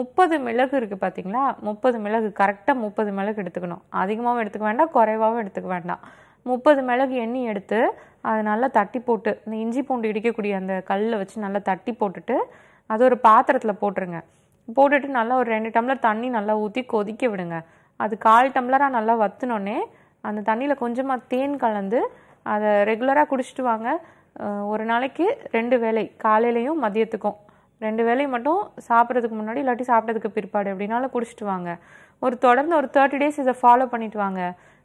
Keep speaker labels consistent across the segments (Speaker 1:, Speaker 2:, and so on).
Speaker 1: முப்பது மிளகு இருக்குது பார்த்தீங்களா முப்பது மிளகு கரெக்டாக முப்பது மிளகு எடுத்துக்கணும் அதிகமாகவும் எடுத்துக்க வேண்டாம் குறைவாகவும் எடுத்துக்க வேண்டாம் முப்பது மிளகு எண்ணி எடுத்து அதை நல்லா தட்டி போட்டு இந்த இஞ்சி பூண்டு இடிக்கக்கூடிய அந்த கல்லில் வச்சு நல்லா தட்டி போட்டுட்டு அது ஒரு பாத்திரத்தில் போட்டுருங்க போட்டுட்டு நல்லா ஒரு ரெண்டு டம்ளர் தண்ணி நல்லா ஊற்றி கொதிக்க விடுங்க அது கால் டம்ளராக நல்லா வத்துனோடனே அந்த தண்ணியில் கொஞ்சமாக தேன் கலந்து அதை ரெகுலராக குடிச்சிட்டு வாங்க ஒரு நாளைக்கு ரெண்டு வேலை காலையிலையும் மதியத்துக்கும் ரெண்டு வேலை மட்டும் சாப்பிட்றதுக்கு முன்னாடி இல்லாட்டி சாப்பிட்டதுக்கு பிற்பாடு அப்படின்னாலும் குடிச்சிட்டு வாங்க ஒரு தொடர்ந்து ஒரு தேர்ட்டி டேஸ் இதை ஃபாலோ பண்ணிட்டு வாங்க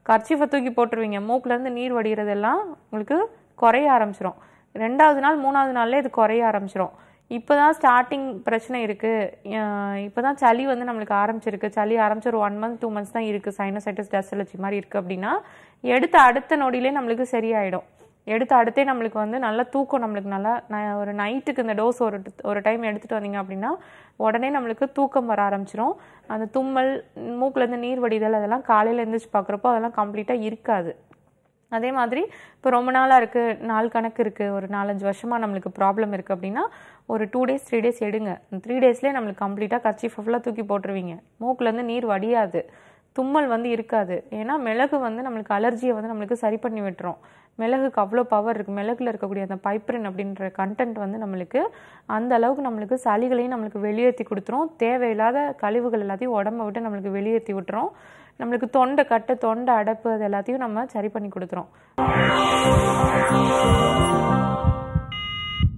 Speaker 1: கர்ச்சிஃபை தூக்கி போட்டுருவீங்க மூக்கிலேருந்து நீர் வடிகிறதெல்லாம் உங்களுக்கு குறைய ஆரம்பிச்சிடும் ரெண்டாவது நாள் மூணாவது நாளில் இது குறைய ஆரம்பிச்சிடும் இப்போ தான் ஸ்டார்டிங் பிரச்சனை இருக்குது இப்போ தான் சளி வந்து நம்மளுக்கு ஆரம்பிச்சிருக்கு சளி ஆரம்பிச்சு ஒரு ஒன் மந்த் டூ மந்த்ஸ் தான் இருக்குது சைனோசைட்டஸ் டஸ்ட் அலர்ஜி மாதிரி இருக்குது அப்படின்னா எடுத்த அடுத்த நொடியிலே நம்மளுக்கு சரியாயிடும் எடுத்து அடுத்தே நம்மளுக்கு வந்து நல்லா தூக்கம் நம்மளுக்கு நல்லா ஒரு நைட்டுக்கு இந்த டோஸ் ஒரு ஒரு டைம் எடுத்துகிட்டு வந்தீங்க அப்படின்னா உடனே நம்மளுக்கு தூக்கம் வர ஆரம்பிச்சிடும் அந்த தும்மல் மூக்குலேருந்து நீர் வடிதல் அதெல்லாம் காலையில் எழுந்திரிச்சு பார்க்குறப்போ அதெல்லாம் கம்ப்ளீட்டாக இருக்காது அதே மாதிரி இப்போ ரொம்ப நாளாக இருக்குது நாள் கணக்கு இருக்குது ஒரு நாலஞ்சு வருஷமாக நம்மளுக்கு ப்ராப்ளம் இருக்குது அப்படின்னா ஒரு டூ டேஸ் த்ரீ டேஸ் எடுங்க த்ரீ டேஸ்லேயே நம்மளுக்கு கம்ப்ளீட்டாக கர்ச்சி ஃபுல்லாக தூக்கி போட்டுருவீங்க மூக்குலேருந்து நீர் வடியாது தும்மல் வந்து இருக்காது ஏன்னா மிளகு வந்து நம்மளுக்கு அலர்ஜியை வந்து நம்மளுக்கு சரி பண்ணி விட்டுரும் மிளகுக்கு அவ்வளோ பவர் இருக்குது மிளகுல இருக்கக்கூடிய அந்த பைப்ரின் அப்படின்ற கண்டென்ட் வந்து நம்மளுக்கு அந்த அளவுக்கு நம்மளுக்கு சளிகளையும் நம்மளுக்கு வெளியேற்றி கொடுத்துரும் தேவையில்லாத கழிவுகள் எல்லாத்தையும் உடம்ப விட்டு நம்மளுக்கு வெளியேற்றி விட்டுரும் நம்மளுக்கு தொண்டை கட்டு தொண்டை அடைப்பு அது எல்லாத்தையும் நம்ம சரி பண்ணி கொடுத்துரும்